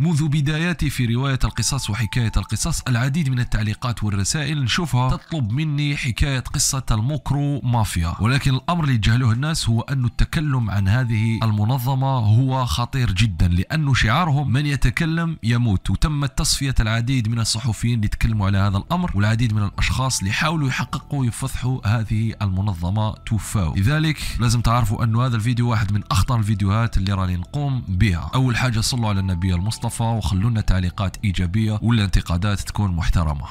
منذ بداياتي في رواية القصص وحكاية القصص العديد من التعليقات والرسائل نشوفها تطلب مني حكاية قصة الموكرو مافيا ولكن الأمر اللي جهله الناس هو أن التكلم عن هذه المنظمة هو خطير جدا لأن شعارهم من يتكلم يموت وتمت تصفية العديد من الصحفيين اللي تكلموا على هذا الأمر والعديد من الأشخاص اللي حاولوا يحققوا يفضحوا هذه المنظمة توفاو لذلك لازم تعرفوا أن هذا الفيديو واحد من أخطر الفيديوهات اللي راني نقوم بها أول حاجة صلوا على النبي المصطفى الصفا وخلونا تعليقات ايجابيه والانتقادات تكون محترمه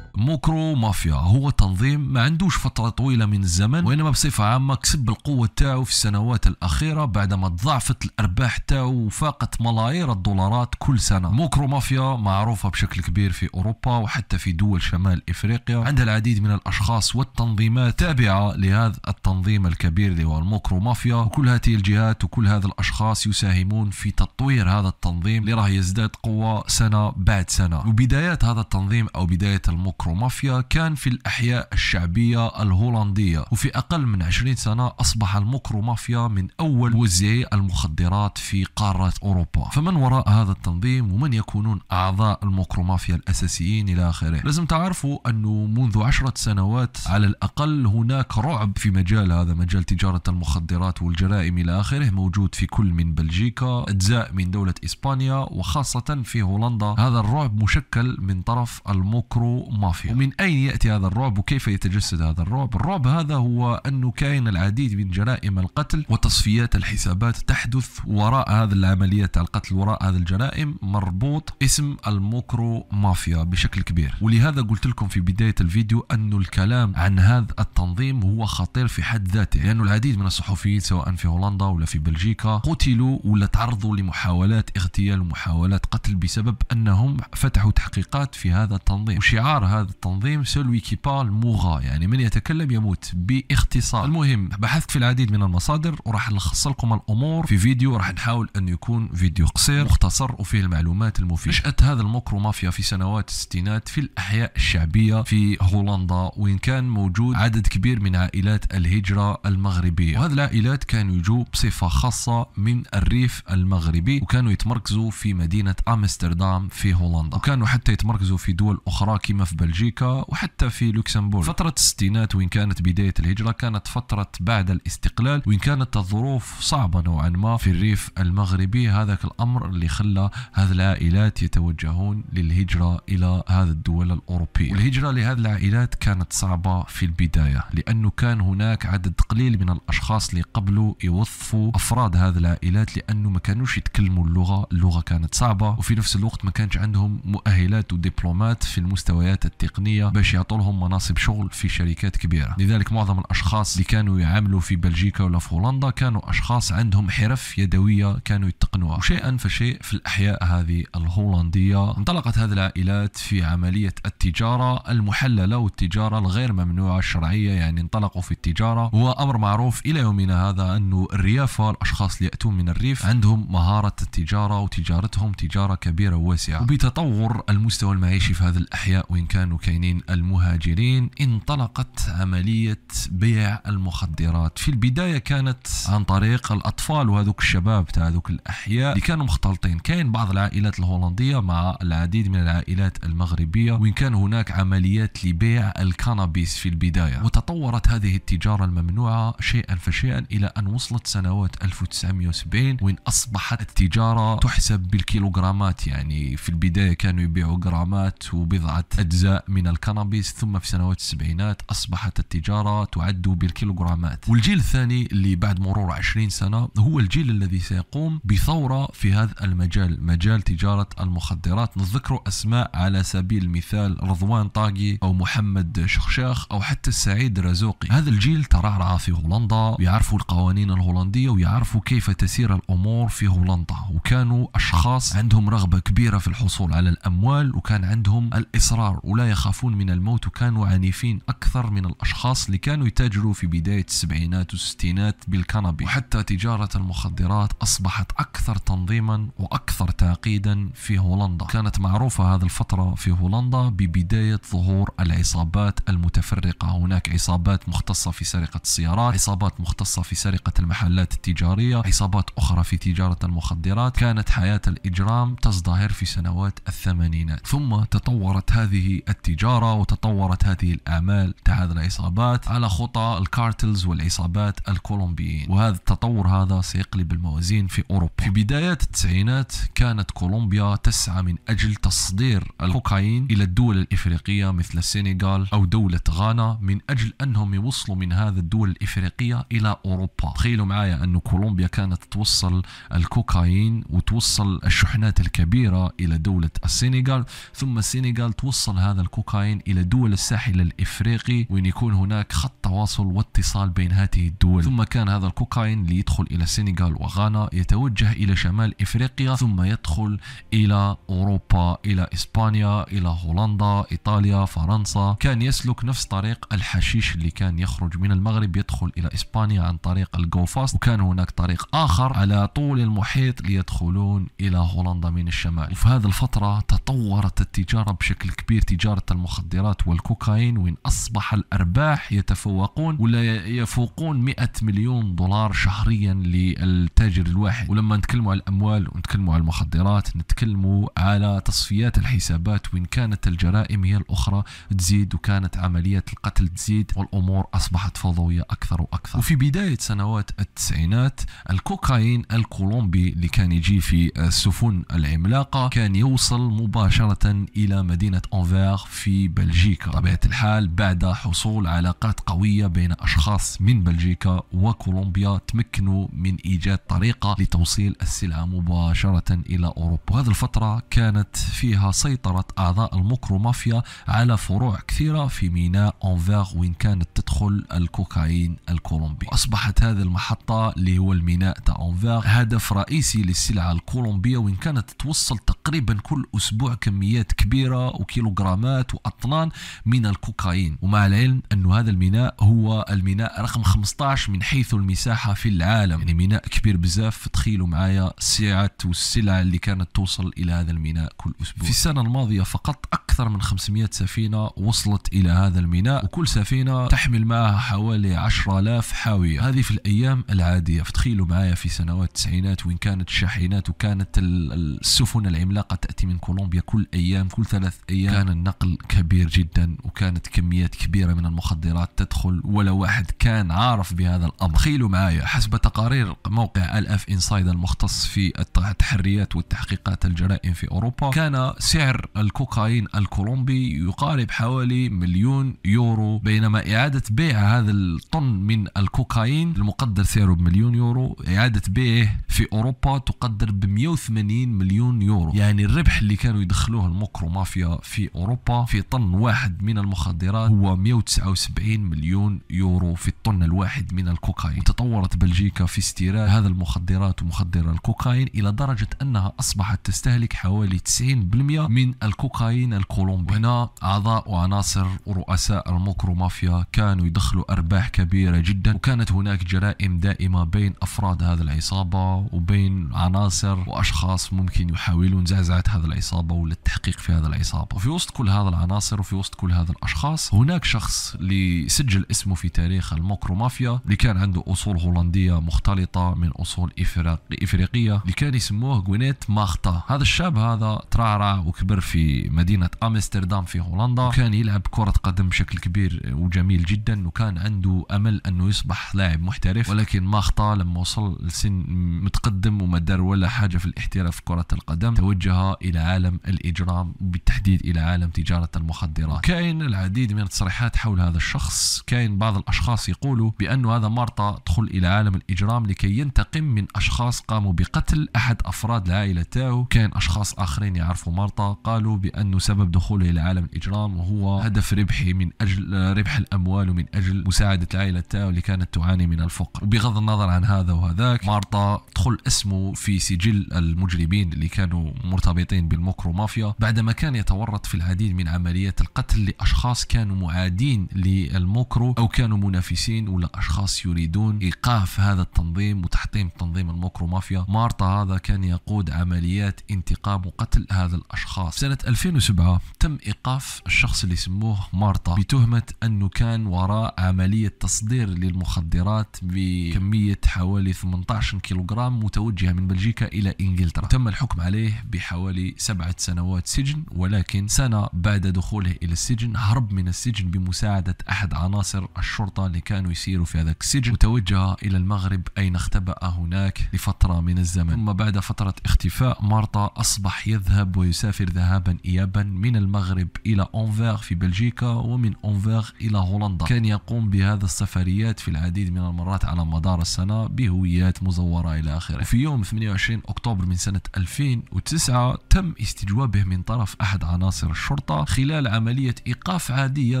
موكرو مافيا هو تنظيم ما عندوش فترة طويلة من الزمن وإنما بصفة عامة كسب القوة تاعو في السنوات الأخيرة بعدما تضاعفت الأرباح تاعو وفاقت ملايير الدولارات كل سنة موكرو مافيا معروفة بشكل كبير في أوروبا وحتى في دول شمال إفريقيا عندها العديد من الأشخاص والتنظيمات تابعة لهذا التنظيم الكبير اللي هو الموكرو مافيا وكل هذه الجهات وكل هذا الأشخاص يساهمون في تطوير هذا التنظيم اللي راه يزداد قوة سنة بعد سنة وبدايات هذا التنظيم أو بداية الموكرو مافيا المافيا كان في الأحياء الشعبية الهولندية وفي أقل من 20 سنة أصبح المكرو مافيا من أول وزعي المخدرات في قارة أوروبا فمن وراء هذا التنظيم ومن يكونون أعضاء المكرو مافيا الأساسيين إلى آخره لازم تعرفوا أنه منذ عشرة سنوات على الأقل هناك رعب في مجال هذا مجال تجارة المخدرات والجرائم إلى آخره موجود في كل من بلجيكا أجزاء من دولة إسبانيا وخاصة في هولندا هذا الرعب مشكل من طرف المكرو مافيا ومن أين يأتي هذا الرعب وكيف يتجسد هذا الرعب الرعب هذا هو أنه كاين العديد من جرائم القتل وتصفيات الحسابات تحدث وراء هذه العمليات القتل وراء هذه الجرائم مربوط اسم الموكرو مافيا بشكل كبير ولهذا قلت لكم في بداية الفيديو أن الكلام عن هذا التنظيم هو خطير في حد ذاته لأن يعني العديد من الصحفيين سواء في هولندا ولا في بلجيكا قتلوا ولا تعرضوا لمحاولات اغتيال ومحاولات قتل بسبب أنهم فتحوا تحقيقات في هذا التنظيم وشعار هذا التنظيم celui qui بال mourra يعني من يتكلم يموت باختصار المهم بحثت في العديد من المصادر وراح نلخص لكم الامور في فيديو راح نحاول ان يكون فيديو قصير مختصر وفيه المعلومات المفيده نشأت هذا الموكرو مافيا في سنوات الستينات في الاحياء الشعبيه في هولندا وان كان موجود عدد كبير من عائلات الهجره المغربيه وهذه العائلات كانوا يجوا بصفه خاصه من الريف المغربي وكانوا يتمركزوا في مدينه امستردام في هولندا وكانوا حتى يتمركزوا في دول اخرى كما في بلجيكا بلجيكا وحتى في لوكسمبورغ فترة الستينات وإن كانت بداية الهجرة كانت فترة بعد الاستقلال وإن كانت الظروف صعبة نوعا ما في الريف المغربي هذاك الأمر اللي خلى هذه العائلات يتوجهون للهجرة إلى هذه الدول الأوروبية والهجرة لهذه العائلات كانت صعبة في البداية لأنه كان هناك عدد قليل من الأشخاص اللي قبلوا يوظفوا أفراد هذه العائلات لأنه ما كانوش يتكلموا اللغة اللغة كانت صعبة وفي نفس الوقت ما كانش عندهم مؤهلات ودبلومات في المستويات التقنية التقنيه باش يعطوا لهم مناصب شغل في شركات كبيره لذلك معظم الاشخاص اللي كانوا يعاملوا في بلجيكا ولا في هولندا كانوا اشخاص عندهم حرف يدويه كانوا يتقنوها وشيئا فشيء في الاحياء هذه الهولنديه انطلقت هذه العائلات في عمليه التجاره المحلله والتجاره الغير ممنوعه الشرعيه يعني انطلقوا في التجاره هو امر معروف الى يومنا هذا انه الريافه الاشخاص اللي ياتون من الريف عندهم مهاره التجاره وتجارتهم تجاره كبيره وواسعه وبتطور المستوى المعيشي في هذه الاحياء وان كانوا المساكنين المهاجرين انطلقت عملية بيع المخدرات في البداية كانت عن طريق الأطفال وهذوك الشباب تاع ذوك الأحياء اللي كانوا مختلطين كاين بعض العائلات الهولندية مع العديد من العائلات المغربية وإن كان هناك عمليات لبيع الكانابيس في البداية وتطورت هذه التجارة الممنوعة شيئا فشيئا إلى أن وصلت سنوات 1970 وين أصبحت التجارة تحسب بالكيلوغرامات يعني في البداية كانوا يبيعوا جرامات وبضعة أجزاء من من الكنابيس ثم في سنوات السبعينات أصبحت التجارة تعد بالكيلوغرامات والجيل الثاني اللي بعد مرور 20 سنة هو الجيل الذي سيقوم بثورة في هذا المجال مجال تجارة المخدرات نذكر أسماء على سبيل المثال رضوان طاقي أو محمد شخشاخ أو حتى السعيد رزوقي هذا الجيل ترعرع في هولندا ويعرفوا القوانين الهولندية ويعرفوا كيف تسير الأمور في هولندا وكانوا أشخاص عندهم رغبة كبيرة في الحصول على الأموال وكان عندهم الإصرار ولا يخاف يخافون من الموت وكانوا عنيفين أكثر من الأشخاص اللي كانوا يتاجروا في بداية السبعينات والستينات بالكنبي وحتى تجارة المخدرات أصبحت أكثر تنظيما وأكثر تعقيدا في هولندا كانت معروفة هذه الفترة في هولندا ببداية ظهور العصابات المتفرقة هناك عصابات مختصة في سرقة السيارات عصابات مختصة في سرقة المحلات التجارية عصابات أخرى في تجارة المخدرات كانت حياة الإجرام تزدهر في سنوات الثمانينات ثم تطورت هذه التجارة التجارة وتطورت هذه الأعمال تحت العصابات على خطى الكارتلز والعصابات الكولومبيين وهذا التطور هذا سيقلب الموازين في أوروبا في بداية التسعينات كانت كولومبيا تسعى من أجل تصدير الكوكايين إلى الدول الإفريقية مثل السنغال أو دولة غانا من أجل أنهم يوصلوا من هذا الدول الإفريقية إلى أوروبا تخيلوا معايا أن كولومبيا كانت توصل الكوكايين وتوصل الشحنات الكبيرة إلى دولة السنغال ثم السنغال توصل هذا الكوكايين الكوكايين إلى دول الساحل الإفريقي وين يكون هناك خط تواصل واتصال بين هذه الدول ثم كان هذا الكوكايين ليدخل إلى السنغال وغانا يتوجه إلى شمال إفريقيا ثم يدخل إلى أوروبا إلى إسبانيا إلى هولندا إيطاليا فرنسا كان يسلك نفس طريق الحشيش اللي كان يخرج من المغرب يدخل إلى إسبانيا عن طريق الجوفاست وكان هناك طريق آخر على طول المحيط ليدخلون إلى هولندا من الشمال وفي هذه الفترة تطورت التجارة بشكل كبير تجارة المخدرات والكوكايين وين أصبح الأرباح يتفوقون ولا يفوقون 100 مليون دولار شهريا للتاجر الواحد ولما نتكلموا على الأموال ونتكلموا على المخدرات نتكلموا على تصفيات الحسابات وين كانت الجرائم هي الأخرى تزيد وكانت عملية القتل تزيد والأمور أصبحت فوضوية أكثر وأكثر وفي بداية سنوات التسعينات الكوكايين الكولومبي اللي كان يجي في السفن العملاقة كان يوصل مباشرة إلى مدينة أنفير في بلجيكا طبيعة الحال بعد حصول علاقات قوية بين أشخاص من بلجيكا وكولومبيا تمكنوا من إيجاد طريقة لتوصيل السلعة مباشرة إلى أوروبا وهذه الفترة كانت فيها سيطرة أعضاء مافيا على فروع كثيرة في ميناء أنفاغ وين كانت تدخل الكوكايين الكولومبي أصبحت هذه المحطة اللي هو الميناء تاع أنفاغ هدف رئيسي للسلعة الكولومبية وين كانت توصل تقريبا كل أسبوع كميات كبيرة وكيلوغرامات أطنان من الكوكايين ومع العلم أن هذا الميناء هو الميناء رقم 15 من حيث المساحة في العالم يعني ميناء كبير بزاف تخيلوا معايا السعة والسلع اللي كانت توصل إلى هذا الميناء كل أسبوع في السنة الماضية فقط أكثر من 500 سفينة وصلت إلى هذا الميناء وكل سفينة تحمل معها حوالي 10000 حاوية هذه في الأيام العادية فتخيلوا معايا في سنوات التسعينات وإن كانت الشاحنات وكانت السفن العملاقة تأتي من كولومبيا كل أيام كل ثلاث أيام كان النقل كبير جدا وكانت كميات كبيرة من المخدرات تدخل ولا واحد كان عارف بهذا الأمر تخيلوا معايا حسب تقارير موقع الأف إنسايد المختص في التحريات والتحقيقات الجرائم في أوروبا كان سعر الكوكايين الكولومبي يقارب حوالي مليون يورو بينما إعادة بيع هذا الطن من الكوكايين المقدر سعره بمليون يورو إعادة بيعه في أوروبا تقدر ب 180 مليون يورو يعني الربح اللي كانوا يدخلوه المكرو مافيا في أوروبا في طن واحد من المخدرات هو 179 مليون يورو في الطن الواحد من الكوكايين وتطورت بلجيكا في استيراد هذا المخدرات ومخدر الكوكايين إلى درجة أنها أصبحت تستهلك حوالي 90% من الكوكايين الكولومبي هنا أعضاء وعناصر ورؤساء الموكرو مافيا كانوا يدخلوا أرباح كبيرة جدا وكانت هناك جرائم دائمة بين أفراد هذا العصابة وبين عناصر وأشخاص ممكن يحاولون زعزعة هذا العصابة ولا التحقيق في هذا العصابة وفي وسط كل هذا عناصر وفي وسط كل هذا الاشخاص هناك شخص اللي سجل اسمه في تاريخ الموكرو مافيا اللي كان عنده اصول هولنديه مختلطه من اصول إفريق... افريقيه اللي كان يسموه غوينيت ماختا هذا الشاب هذا ترعرع وكبر في مدينه امستردام في هولندا وكان يلعب كره قدم بشكل كبير وجميل جدا وكان عنده امل انه يصبح لاعب محترف ولكن ماختا لما وصل لسن متقدم وما دار ولا حاجه في الاحتراف في كره القدم توجه الى عالم الاجرام وبالتحديد الى عالم تجاره تجارة المخدرات كاين العديد من التصريحات حول هذا الشخص كاين بعض الأشخاص يقولوا بأن هذا مارتا دخل إلى عالم الإجرام لكي ينتقم من أشخاص قاموا بقتل أحد أفراد العائلة تاو كاين أشخاص آخرين يعرفوا مارتا قالوا بأنه سبب دخوله إلى عالم الإجرام هو هدف ربحي من أجل ربح الأموال ومن أجل مساعدة العائلة تاو اللي كانت تعاني من الفقر وبغض النظر عن هذا وهذاك مارتا دخل اسمه في سجل المجرمين اللي كانوا مرتبطين بالمكرو مافيا بعدما كان يتورط في العديد من عملية القتل لأشخاص كانوا معادين للموكرو أو كانوا منافسين ولا أشخاص يريدون إيقاف هذا التنظيم وتحطيم تنظيم الموكرو مافيا مارتا هذا كان يقود عمليات انتقام وقتل هذا الأشخاص سنة 2007 تم إيقاف الشخص اللي سموه مارتا بتهمة أنه كان وراء عملية تصدير للمخدرات بكمية حوالي 18 كيلوغرام متوجهة من بلجيكا إلى إنجلترا تم الحكم عليه بحوالي سبعة سنوات سجن ولكن سنة بعد دخوله إلى السجن هرب من السجن بمساعدة أحد عناصر الشرطة اللي كانوا يسيروا في هذا السجن وتوجه إلى المغرب أين اختبأ هناك لفترة من الزمن ثم بعد فترة اختفاء مارتا أصبح يذهب ويسافر ذهابا إيابا من المغرب إلى أنفير في بلجيكا ومن أنفير إلى هولندا كان يقوم بهذا السفريات في العديد من المرات على مدار السنة بهويات مزورة إلى آخره في يوم 28 أكتوبر من سنة 2009 تم استجوابه من طرف أحد عناصر الشرطة خلال عملية إيقاف عادية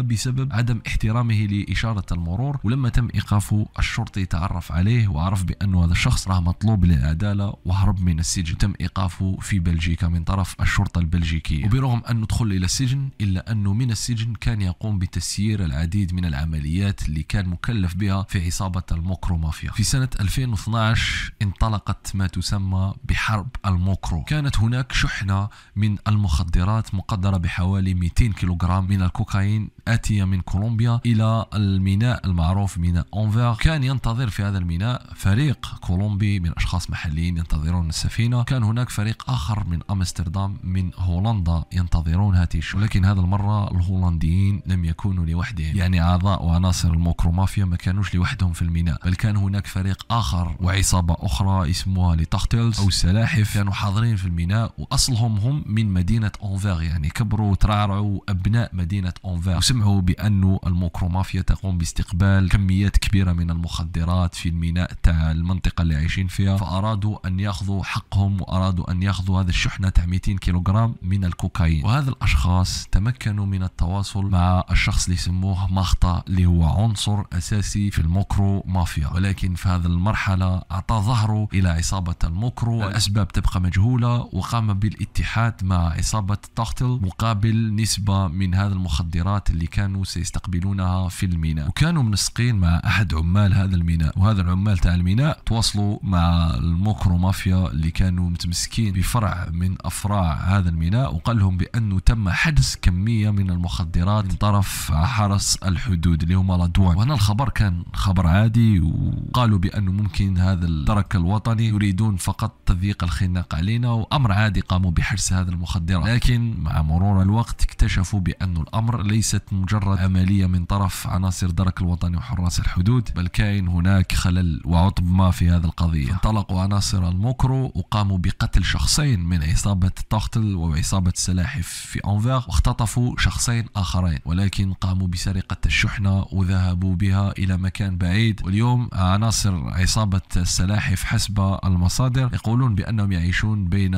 بسبب عدم احترامه لإشارة المرور ولما تم إيقافه الشرطي تعرف عليه وعرف بأنه هذا الشخص راه مطلوب للعدالة وهرب من السجن تم إيقافه في بلجيكا من طرف الشرطة البلجيكية وبرغم أنه دخل إلى السجن إلا أنه من السجن كان يقوم بتسيير العديد من العمليات اللي كان مكلف بها في عصابة الموكرو مافيا في سنة 2012 انطلقت ما تسمى بحرب الموكرو كانت هناك شحنة من المخدرات مقدرة بحوالي 200 كيلوغرام من الكوكايين آتية من كولومبيا إلى الميناء المعروف ميناء أنفير كان ينتظر في هذا الميناء فريق كولومبي من أشخاص محليين ينتظرون السفينة كان هناك فريق آخر من أمستردام من هولندا ينتظرون هاتيش ولكن هذا المرة الهولنديين لم يكونوا لوحدهم يعني أعضاء وعناصر الموكرومافيا ما كانوش لوحدهم في الميناء بل كان هناك فريق آخر وعصابة أخرى اسمها لتختلز أو السلاحف كانوا حاضرين في الميناء وأصلهم هم من مدينة أنفير يعني كبروا وترعرعوا قرعوا أبناء مدينة أنفير وسمعوا بأن مافيا تقوم باستقبال كميات كبيرة من المخدرات في الميناء تاع المنطقة اللي عايشين فيها فأرادوا أن يأخذوا حقهم وأرادوا أن يأخذوا هذا الشحنة تاع 200 كيلوغرام من الكوكايين وهذا الأشخاص تمكنوا من التواصل مع الشخص اللي يسموه مخطا اللي هو عنصر أساسي في الموكرو مافيا ولكن في هذه المرحلة أعطى ظهره إلى عصابة الموكرو الأسباب تبقى مجهولة وقام بالاتحاد مع عصابة تاختل مقابل نسبة من هذه المخدرات اللي كانوا سيستقبلونها في الميناء وكانوا منسقين مع أحد عمال هذا الميناء وهذا العمال تاع الميناء تواصلوا مع الموكرو مافيا اللي كانوا متمسكين بفرع من أفراع هذا الميناء وقال لهم بأنه تم حجز كمية من المخدرات من طرف حرس الحدود اللي هما لادوان وهنا الخبر كان خبر عادي وقالوا بأنه ممكن هذا الدرك الوطني يريدون فقط تضييق الخناق علينا وأمر عادي قاموا بحجز هذا المخدرات لكن مع مرور الوقت اكتشفوا بأن الأمر ليست مجرد عملية من طرف عناصر درك الوطني وحراس الحدود بل كاين هناك خلل وعطب ما في هذا القضية انطلقوا عناصر الموكرو وقاموا بقتل شخصين من عصابة تختل وعصابة السلاحف في أنفير واختطفوا شخصين آخرين ولكن قاموا بسرقة الشحنة وذهبوا بها إلى مكان بعيد واليوم عناصر عصابة السلاحف حسب المصادر يقولون بأنهم يعيشون بين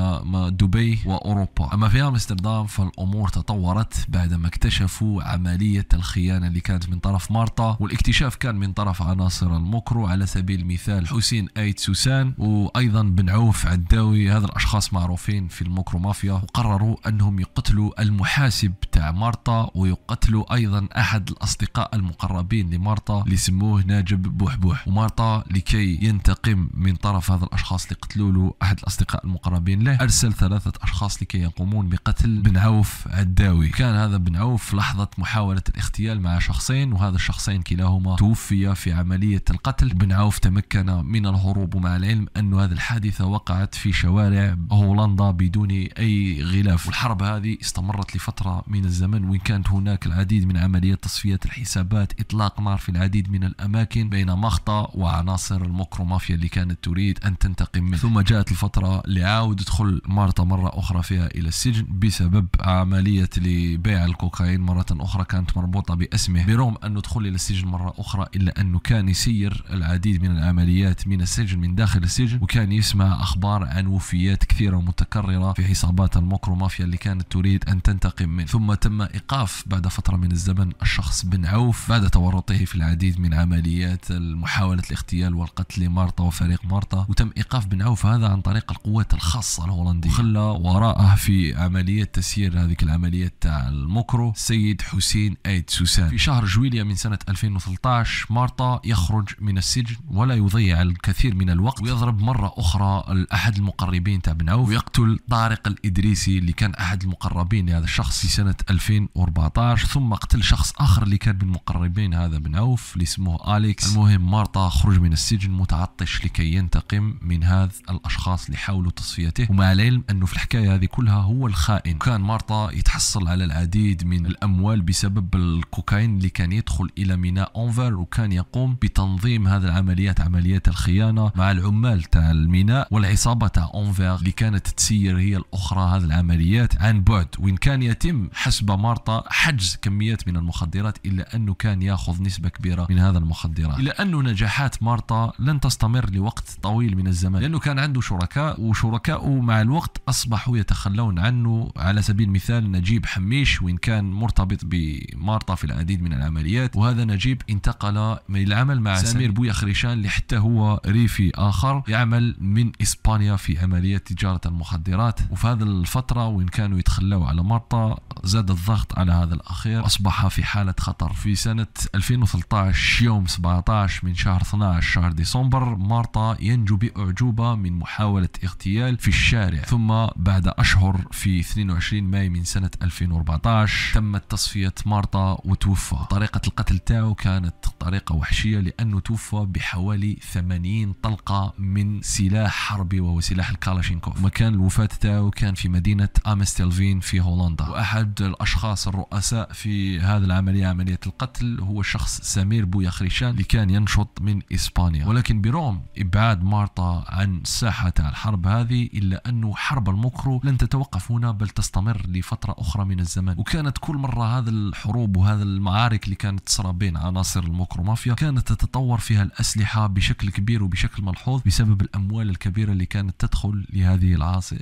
دبي وأوروبا أما في أمستردام فالأمور تطور تطورت بعدما اكتشفوا عملية الخيانة اللي كانت من طرف مارتا والاكتشاف كان من طرف عناصر الموكرو على سبيل المثال حسين ايت سوسان وايضا بن عوف عداوي هذا الاشخاص معروفين في الموكرو مافيا وقرروا انهم يقتلوا المحاسب تاع مارتا ويقتلوا ايضا احد الاصدقاء المقربين لمارتا اللي سموه ناجب بوحبوح ومارتا لكي ينتقم من طرف هذا الاشخاص اللي قتلوا له احد الاصدقاء المقربين له ارسل ثلاثة اشخاص لكي يقومون بقتل بن عوف عداوي الشاوي كان هذا بن عوف لحظة محاولة الاغتيال مع شخصين وهذا الشخصين كلاهما توفي في عملية القتل بن عوف تمكن من الهروب ومع العلم أن هذه الحادثة وقعت في شوارع هولندا بدون أي غلاف والحرب هذه استمرت لفترة من الزمن وإن كانت هناك العديد من عمليات تصفية الحسابات إطلاق نار في العديد من الأماكن بين مخطة وعناصر الميكرومافيا اللي كانت تريد أن تنتقم منه ثم جاءت الفترة لعاود تدخل مارتا مرة أخرى فيها إلى السجن بسبب عملية لبيع الكوكايين مرة أخرى كانت مربوطة باسمه برغم أنه دخل إلى السجن مرة أخرى إلا أنه كان يسير العديد من العمليات من السجن من داخل السجن وكان يسمع أخبار عن وفيات كثيرة متكررة في عصابات الموكرو مافيا اللي كانت تريد أن تنتقم منه ثم تم إيقاف بعد فترة من الزمن الشخص بن عوف بعد تورطه في العديد من عمليات محاولة الاغتيال والقتل لمارطا وفريق مارتا وتم إيقاف بن عوف هذا عن طريق القوات الخاصة الهولندية وخلى وراءه في عملية تسيير هذه العملية تاع المكرو السيد حسين ايد سوسان في شهر جويليا من سنة 2013 مارتا يخرج من السجن ولا يضيع الكثير من الوقت ويضرب مرة أخرى أحد المقربين تاع بن عوف ويقتل طارق الإدريسي اللي كان أحد المقربين لهذا الشخص في سنة 2014 ثم قتل شخص آخر اللي كان من المقربين هذا بن عوف اللي اسمه أليكس المهم مارتا خرج من السجن متعطش لكي ينتقم من هذا الأشخاص اللي حاولوا تصفيته ومع العلم أنه في الحكاية هذه كلها هو الخائن وكان مارتا يتحسن حصل على العديد من الأموال بسبب الكوكايين اللي كان يدخل إلى ميناء أنفر وكان يقوم بتنظيم هذه العمليات عمليات الخيانة مع العمال تاع الميناء والعصابة تاع أنفر اللي كانت تسير هي الأخرى هذه العمليات عن بعد وإن كان يتم حسب مارتا حجز كميات من المخدرات إلا أنه كان يأخذ نسبة كبيرة من هذا المخدرات إلا أنه نجاحات مارتا لن تستمر لوقت طويل من الزمان لأنه كان عنده شركاء وشركاءه مع الوقت أصبحوا يتخلون عنه على سبيل المثال نجيب نجيب حميش وإن كان مرتبط بمارطا في العديد من العمليات وهذا نجيب انتقل من العمل مع سمير بويا خريشان اللي حتى هو ريفي آخر يعمل من إسبانيا في عملية تجارة المخدرات وفي هذه الفترة وإن كانوا يتخلوا على مارطا زاد الضغط على هذا الأخير أصبح في حالة خطر في سنة 2013 يوم 17 من شهر 12 شهر ديسمبر مارطا ينجو بأعجوبة من محاولة اغتيال في الشارع ثم بعد أشهر في 22 ماي من سنة 2014 تمت تصفية مارتا وتوفى طريقة القتل تاعه كانت طريقة وحشية لأنه توفى بحوالي 80 طلقة من سلاح حربي وهو سلاح الكالاشينكوف مكان الوفاة تاعه كان في مدينة أمستلفين في هولندا وأحد الأشخاص الرؤساء في هذا العملية عملية القتل هو شخص سمير بويا خريشان اللي كان ينشط من إسبانيا ولكن برغم إبعاد مارتا عن ساحة الحرب هذه إلا أنه حرب المكرو لن تتوقف هنا بل تستمر لفترة أخرى فترة من الزمن وكانت كل مرة هذا الحروب وهذا المعارك اللي كانت تصرى بين عناصر الميكرومافيا كانت تتطور فيها الأسلحة بشكل كبير وبشكل ملحوظ بسبب الأموال الكبيرة اللي كانت تدخل لهذه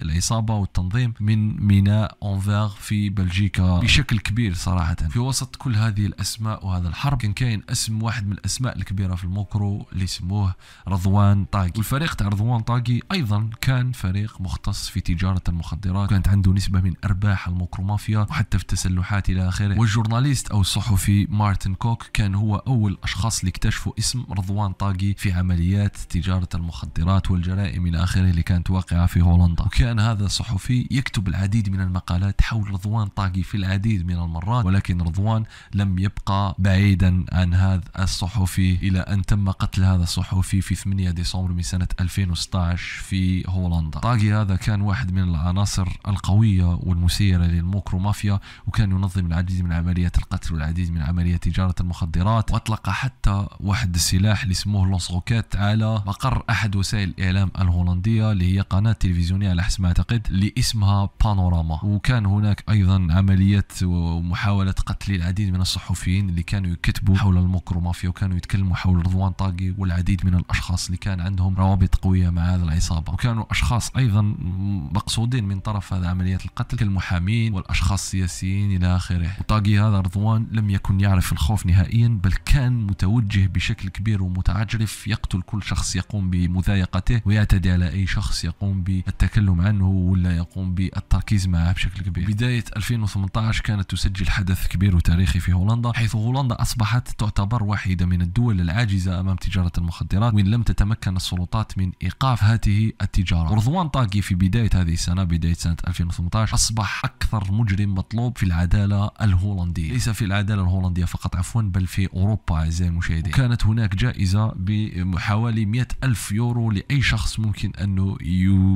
العصابة والتنظيم من ميناء أونفير في بلجيكا بشكل كبير صراحة في وسط كل هذه الأسماء وهذا الحرب كان كاين اسم واحد من الأسماء الكبيرة في الموكرو اللي يسموه رضوان طاقي والفريق تاع رضوان طاقي أيضا كان فريق مختص في تجارة المخدرات وكانت عنده نسبة من أرباح مافيا الجغرافيا وحتى في التسلحات إلى آخره والجورناليست أو الصحفي مارتن كوك كان هو أول أشخاص اللي اكتشفوا اسم رضوان طاقي في عمليات تجارة المخدرات والجرائم إلى آخره اللي كانت واقعة في هولندا وكان هذا الصحفي يكتب العديد من المقالات حول رضوان طاقي في العديد من المرات ولكن رضوان لم يبقى بعيدا عن هذا الصحفي إلى أن تم قتل هذا الصحفي في 8 ديسمبر من سنة 2016 في هولندا طاقي هذا كان واحد من العناصر القوية والمسيرة للموكرو مافيا وكان ينظم العديد من عمليات القتل والعديد من عمليات تجارة المخدرات وأطلق حتى واحد السلاح اللي سموه روكيت على مقر أحد وسائل الإعلام الهولندية اللي هي قناة تلفزيونية على حسب ما أعتقد اللي اسمها بانوراما وكان هناك أيضا عمليات ومحاولة قتل العديد من الصحفيين اللي كانوا يكتبوا حول الموكرو مافيا وكانوا يتكلموا حول رضوان طاقي والعديد من الأشخاص اللي كان عندهم روابط قوية مع هذه العصابة وكانوا أشخاص أيضا مقصودين من طرف هذه عمليات القتل كالمحامين والأشخاص أشخاص سياسيين إلى آخره وطاقي هذا رضوان لم يكن يعرف الخوف نهائيا بل كان متوجه بشكل كبير ومتعجرف يقتل كل شخص يقوم بمضايقته ويعتدي على أي شخص يقوم بالتكلم عنه ولا يقوم بالتركيز معه بشكل كبير بداية 2018 كانت تسجل حدث كبير وتاريخي في هولندا حيث هولندا أصبحت تعتبر واحدة من الدول العاجزة أمام تجارة المخدرات وإن لم تتمكن السلطات من إيقاف هذه التجارة رضوان طاقي في بداية هذه السنة بداية سنة 2018 أصبح أكثر مجرم مجرم مطلوب في العدالة الهولندية ليس في العدالة الهولندية فقط عفوا بل في أوروبا أعزائي المشاهدين كانت هناك جائزة بحوالي 100 ألف يورو لأي شخص ممكن أنه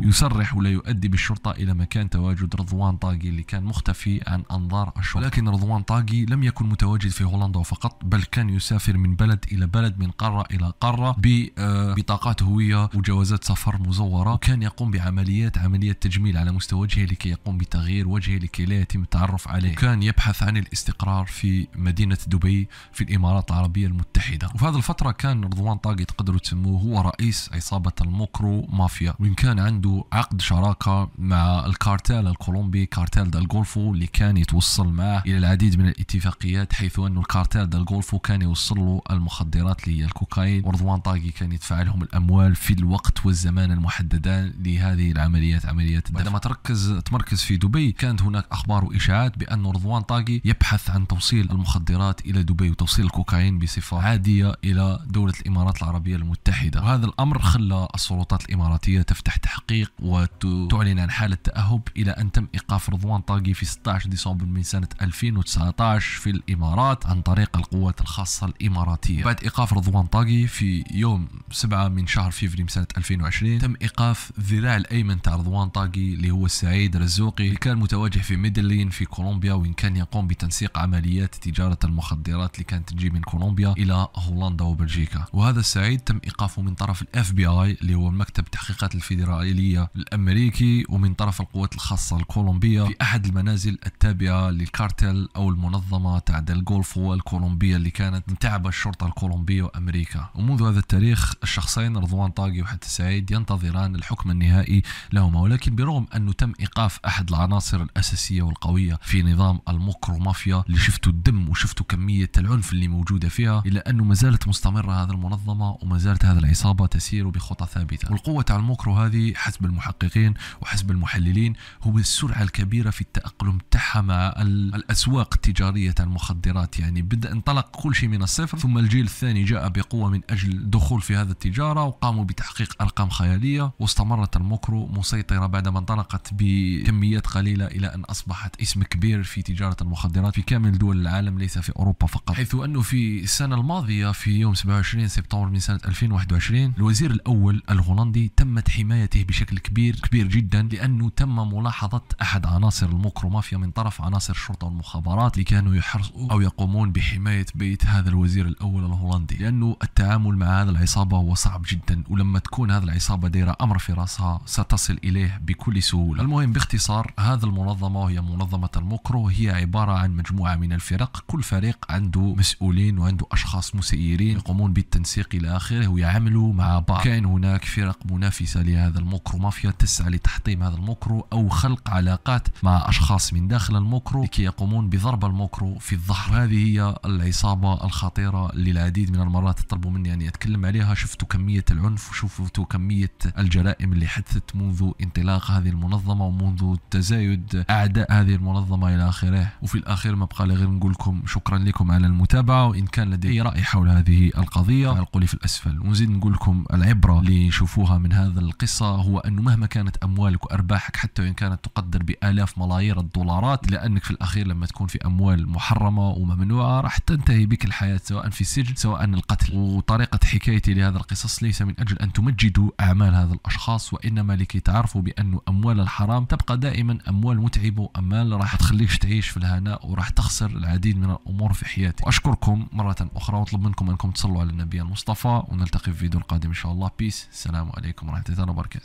يصرح ولا يؤدي بالشرطة إلى مكان تواجد رضوان طاقي اللي كان مختفي عن أنظار الشرطة لكن رضوان طاقي لم يكن متواجد في هولندا فقط بل كان يسافر من بلد إلى بلد من قارة إلى قارة ببطاقات آه، هوية وجوازات سفر مزورة وكان يقوم بعمليات عملية تجميل على مستوى وجهه لكي يقوم بتغيير وجهه لكي لا يتم التعرف عليه كان يبحث عن الاستقرار في مدينة دبي في الإمارات العربية المتحدة وفي هذه الفترة كان رضوان طاقي تقدروا تسموه هو رئيس عصابة الموكرو مافيا وإن كان عنده عقد شراكة مع الكارتال الكولومبي كارتال دال الغولفو اللي كان يتوصل معه إلى العديد من الاتفاقيات حيث أن الكارتال دال الغولفو كان يوصل له المخدرات اللي هي الكوكايين ورضوان طاقي كان يدفع لهم الأموال في الوقت والزمان المحددان لهذه العمليات عمليات الدفع عندما تركز تمركز في دبي كانت هناك أخبار أخبار وإشاعات بأن رضوان طاقي يبحث عن توصيل المخدرات إلى دبي وتوصيل الكوكايين بصفة عادية إلى دولة الإمارات العربية المتحدة وهذا الأمر خلى السلطات الإماراتية تفتح تحقيق وتعلن عن حالة تأهب إلى أن تم إيقاف رضوان طاقي في 16 ديسمبر من سنة 2019 في الإمارات عن طريق القوات الخاصة الإماراتية بعد إيقاف رضوان طاقي في يوم 7 من شهر فيفري من سنة 2020 تم إيقاف الذراع الأيمن تاع رضوان طاقي اللي هو سعيد رزوقي اللي كان متواجه في ميدل سليا في كولومبيا وإن كان يقوم بتنسيق عمليات تجارة المخدرات اللي كانت تجي من كولومبيا إلى هولندا وبلجيكا وهذا السعيد تم إيقافه من طرف الاف بي اي اللي هو مكتب التحقيقات الفيدرالية الأمريكي ومن طرف القوات الخاصة الكولومبية في أحد المنازل التابعة للكارتل أو المنظمة تاع الجولفو الكولومبية اللي كانت متعبة الشرطة الكولومبية وأمريكا ومنذ هذا التاريخ الشخصين رضوان طاقي وحتى سعيد ينتظران الحكم النهائي لهما ولكن برغم أنه تم إيقاف أحد العناصر الأساسية القوية في نظام الموكرو مافيا اللي شفتوا الدم وشفتوا كمية العنف اللي موجودة فيها إلا أنه ما زالت مستمرة هذه المنظمة وما زالت هذه العصابة تسير بخطى ثابتة والقوة تاع الموكرو هذه حسب المحققين وحسب المحللين هو السرعة الكبيرة في التأقلم تاعها مع الأسواق التجارية المخدرات يعني بدأ انطلق كل شيء من الصفر ثم الجيل الثاني جاء بقوة من أجل الدخول في هذا التجارة وقاموا بتحقيق أرقام خيالية واستمرت الموكرو مسيطرة بعدما انطلقت بكميات قليلة إلى أن أصبح أصبحت اسم كبير في تجارة المخدرات في كامل دول العالم ليس في أوروبا فقط حيث أنه في السنة الماضية في يوم 27 سبتمبر من سنة 2021 الوزير الأول الهولندي تمت حمايته بشكل كبير كبير جدا لأنه تم ملاحظة أحد عناصر الموكرو مافيا من طرف عناصر الشرطة والمخابرات اللي كانوا يحرصوا أو يقومون بحماية بيت هذا الوزير الأول الهولندي لأنه التعامل مع هذا العصابة هو صعب جدا ولما تكون هذه العصابة دايرة أمر في رأسها ستصل إليه بكل سهولة المهم باختصار هذا المنظمة وهي منظمة الموكرو هي عبارة عن مجموعة من الفرق كل فريق عنده مسؤولين وعنده أشخاص مسيرين يقومون بالتنسيق إلى آخره ويعملوا مع بعض كان هناك فرق منافسة لهذا الموكرو مافيا تسعى لتحطيم هذا الموكرو أو خلق علاقات مع أشخاص من داخل الموكرو لكي يقومون بضرب الموكرو في الظهر هذه هي العصابة الخطيرة اللي العديد من المرات طلبوا مني أن أتكلم عليها شفتوا كمية العنف وشفتوا كمية الجرائم اللي حدثت منذ انطلاق هذه المنظمة ومنذ تزايد أعداء هذه هذه المنظمة إلى آخره وفي الأخير ما بقى لي غير نقول لكم شكرا لكم على المتابعة وإن كان لدي أي رأي حول هذه القضية ألقوا لي في الأسفل ونزيد نقول لكم العبرة اللي شوفوها من هذا القصة هو أنه مهما كانت أموالك وأرباحك حتى وإن كانت تقدر بآلاف ملايير الدولارات لأنك في الأخير لما تكون في أموال محرمة وممنوعة راح تنتهي بك الحياة سواء في السجن سواء القتل وطريقة حكايتي لهذا القصص ليس من أجل أن تمجدوا أعمال هذا الأشخاص وإنما لكي تعرفوا بأن أموال الحرام تبقى دائما أموال متعبة وأموال المال راح تخليك تعيش في الهناء وراح تخسر العديد من الامور في حياتك واشكركم مره اخرى واطلب منكم انكم تصلوا على النبي المصطفى ونلتقي في فيديو القادم ان شاء الله بيس السلام عليكم ورحمه الله وبركاته